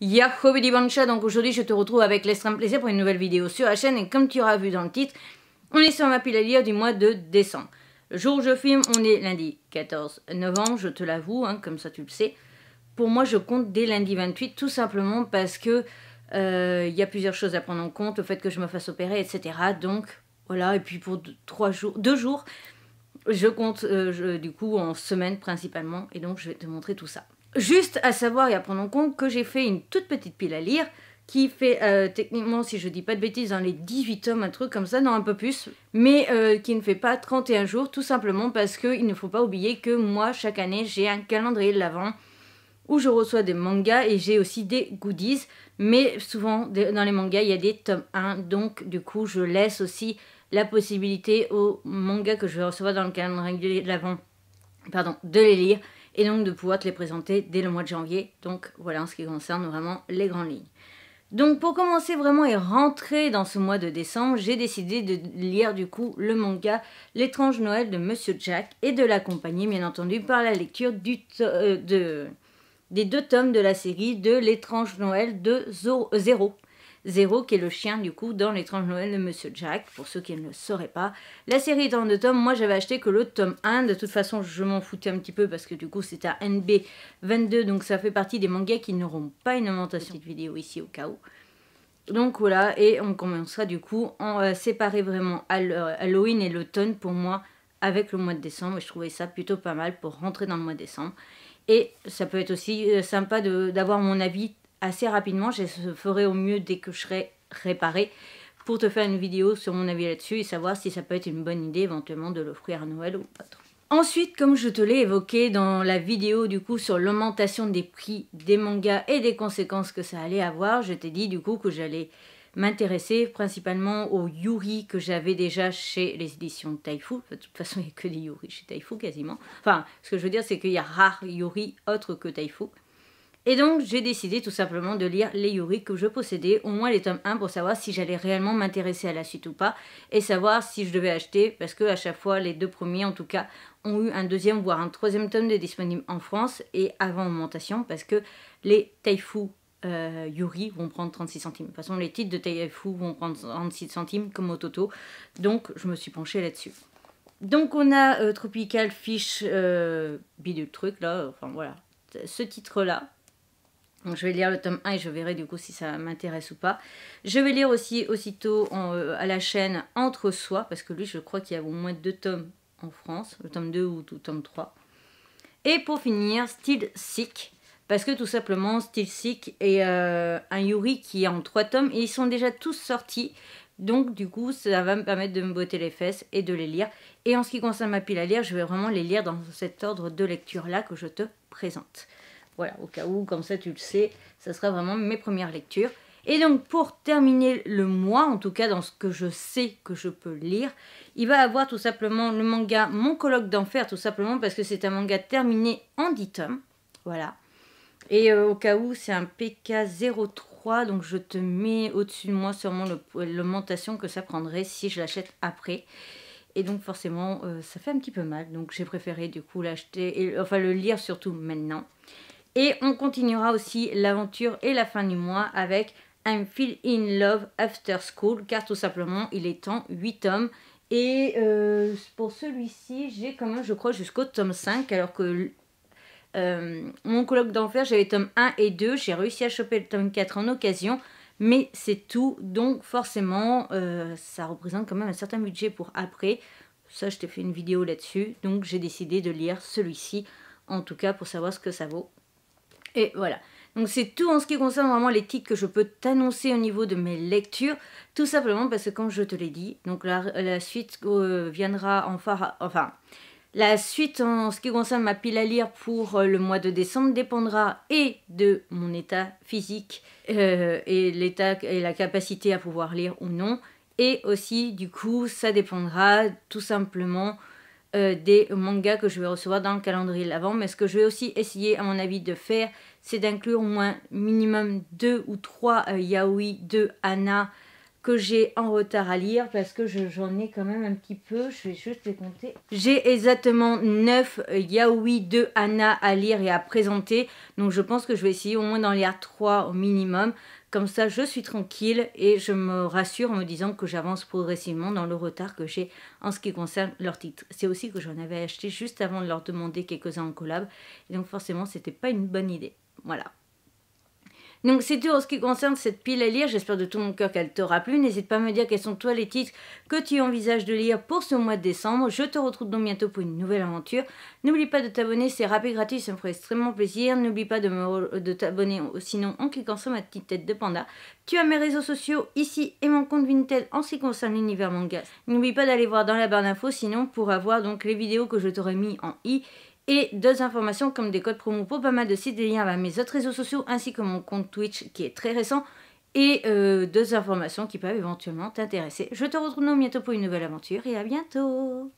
Bidi Bansha, donc aujourd'hui je te retrouve avec l'extrême plaisir pour une nouvelle vidéo sur la chaîne et comme tu auras vu dans le titre, on est sur ma pile à lire du mois de décembre. Le jour où je filme, on est lundi 14 novembre, je te l'avoue, hein, comme ça tu le sais. Pour moi je compte dès lundi 28 tout simplement parce que euh, il y a plusieurs choses à prendre en compte, le fait que je me fasse opérer, etc. Donc voilà, et puis pour deux, trois jours, deux jours, je compte euh, du coup en semaine principalement et donc je vais te montrer tout ça. Juste à savoir et à prendre en compte que j'ai fait une toute petite pile à lire qui fait euh, techniquement, si je dis pas de bêtises, dans hein, les 18 tomes, un truc comme ça, non, un peu plus, mais euh, qui ne fait pas 31 jours, tout simplement parce qu'il ne faut pas oublier que moi, chaque année, j'ai un calendrier de l'avant où je reçois des mangas et j'ai aussi des goodies, mais souvent dans les mangas, il y a des tomes 1, donc du coup, je laisse aussi la possibilité aux mangas que je vais recevoir dans le calendrier de l'avant, pardon, de les lire et donc de pouvoir te les présenter dès le mois de janvier. Donc voilà en ce qui concerne vraiment les grandes lignes. Donc pour commencer vraiment et rentrer dans ce mois de décembre, j'ai décidé de lire du coup le manga L'étrange Noël de Monsieur Jack et de l'accompagner bien entendu par la lecture du euh, de, des deux tomes de la série de L'étrange Noël de Zéro Zéro, qui est le chien du coup dans l'étrange Noël de Monsieur Jack, pour ceux qui ne le sauraient pas. La série est en deux tomes, moi j'avais acheté que le tome 1, de toute façon je m'en foutais un petit peu parce que du coup c'est à NB22, donc ça fait partie des mangas qui n'auront pas une augmentation. de vidéo ici au cas où. Donc voilà, et on commencera du coup en euh, séparer vraiment euh, Halloween et l'automne pour moi avec le mois de décembre. je trouvais ça plutôt pas mal pour rentrer dans le mois de décembre. Et ça peut être aussi euh, sympa d'avoir mon avis assez rapidement. Je ferai au mieux dès que je serai réparée pour te faire une vidéo sur mon avis là-dessus et savoir si ça peut être une bonne idée éventuellement de l'offrir à Noël ou pas Ensuite, comme je te l'ai évoqué dans la vidéo du coup sur l'augmentation des prix des mangas et des conséquences que ça allait avoir, je t'ai dit du coup que j'allais m'intéresser principalement aux Yuri que j'avais déjà chez les éditions de Taifu. De toute façon, il n'y a que des Yuri chez Taifu quasiment. Enfin, ce que je veux dire, c'est qu'il y a rare Yuri autre que Taifu. Et donc j'ai décidé tout simplement de lire les Yuri que je possédais, au moins les tomes 1 pour savoir si j'allais réellement m'intéresser à la suite ou pas, et savoir si je devais acheter, parce que à chaque fois les deux premiers en tout cas ont eu un deuxième voire un troisième tome de disponibles en France et avant augmentation parce que les Taifu euh, Yuri vont prendre 36 centimes. De toute façon, les titres de Taifu vont prendre 36 centimes comme au Toto. Donc, je me suis penchée là-dessus. Donc, on a euh, Tropical Fish euh, bidule truc là. Enfin, voilà. Ce titre-là, je vais lire le tome 1 et je verrai du coup si ça m'intéresse ou pas. Je vais lire aussi aussitôt euh, à la chaîne Entre Soi, parce que lui je crois qu'il y a au moins deux tomes en France, le tome 2 ou le tome 3. Et pour finir, Style Sick, parce que tout simplement Style Sick est euh, un Yuri qui est en trois tomes et ils sont déjà tous sortis. Donc du coup ça va me permettre de me botter les fesses et de les lire. Et en ce qui concerne ma pile à lire, je vais vraiment les lire dans cet ordre de lecture là que je te présente. Voilà, au cas où, comme ça tu le sais, ça sera vraiment mes premières lectures. Et donc pour terminer le mois, en tout cas dans ce que je sais que je peux lire, il va avoir tout simplement le manga Mon colloque d'enfer, tout simplement parce que c'est un manga terminé en 10 tomes. Voilà. Et euh, au cas où, c'est un PK03, donc je te mets au-dessus de moi sûrement l'augmentation que ça prendrait si je l'achète après. Et donc forcément, euh, ça fait un petit peu mal, donc j'ai préféré du coup l'acheter, enfin le lire surtout maintenant. Et on continuera aussi l'aventure et la fin du mois avec I'm Feel in Love After School, car tout simplement, il est en 8 tomes. Et euh, pour celui-ci, j'ai quand même, je crois, jusqu'au tome 5, alors que euh, mon colloque d'enfer, j'avais tome 1 et 2, j'ai réussi à choper le tome 4 en occasion, mais c'est tout, donc forcément, euh, ça représente quand même un certain budget pour après. Ça, je t'ai fait une vidéo là-dessus, donc j'ai décidé de lire celui-ci, en tout cas pour savoir ce que ça vaut. Et voilà. Donc c'est tout en ce qui concerne vraiment les que je peux t'annoncer au niveau de mes lectures, tout simplement parce que comme je te l'ai dit, donc la, suite euh, viendra en enfin la suite en ce qui concerne ma pile à lire pour euh, le mois de décembre dépendra et de mon état physique euh, et l'état et la capacité à pouvoir lire ou non et aussi du coup ça dépendra tout simplement euh, des mangas que je vais recevoir dans le calendrier de l'avant. Mais ce que je vais aussi essayer, à mon avis, de faire, c'est d'inclure au moins minimum 2 ou 3 euh, yaoi de Anna que j'ai en retard à lire parce que j'en ai quand même un petit peu. Je vais juste les compter. J'ai exactement 9 euh, yaoi de Anna à lire et à présenter. Donc je pense que je vais essayer au moins d'en lire 3 au minimum. Comme ça, je suis tranquille et je me rassure en me disant que j'avance progressivement dans le retard que j'ai en ce qui concerne leurs titres. C'est aussi que j'en avais acheté juste avant de leur demander quelques-uns en collab. Et donc forcément, c'était pas une bonne idée. Voilà. Donc c'est tout en ce qui concerne cette pile à lire. J'espère de tout mon cœur qu'elle t'aura plu. N'hésite pas à me dire quels sont toi les titres que tu envisages de lire pour ce mois de décembre. Je te retrouve donc bientôt pour une nouvelle aventure. N'oublie pas de t'abonner, c'est rapide, gratuit, ça me ferait extrêmement plaisir. N'oublie pas de, t'abonner sinon en cliquant sur ma petite tête de panda. Tu as mes réseaux sociaux ici et mon compte Vinted en ce qui concerne l'univers manga. N'oublie pas d'aller voir dans la barre d'infos sinon pour avoir donc les vidéos que je t'aurais mis en i et deux informations comme des codes promo pour pas mal de sites, des liens vers mes autres réseaux sociaux ainsi que mon compte Twitch qui est très récent et euh, deux informations qui peuvent éventuellement t'intéresser. Je te retrouve bientôt pour une nouvelle aventure et à bientôt